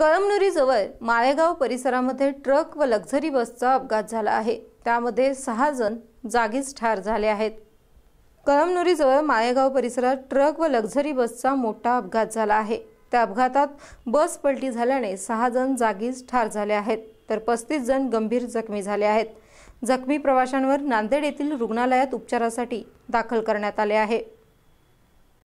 कळमनुरीजवळ माळेगाव परिसरामध्ये ट्रक व लक्झरी बसचा अपघात झाला आहे त्यामध्ये सहा जण जागीच ठार झाले आहेत कळमनुरीजवळ माळेगाव परिसरात ट्रक व लक्झरी बसचा मोठा अपघात झाला आहे त्या अपघातात बस पलटी झाल्याने सहा जण जागीच ठार झाले आहेत तर पस्तीस जण गंभीर जखमी झाले आहेत जखमी प्रवाशांवर नांदेड येथील रुग्णालयात उपचारासाठी दाखल करण्यात आले आहे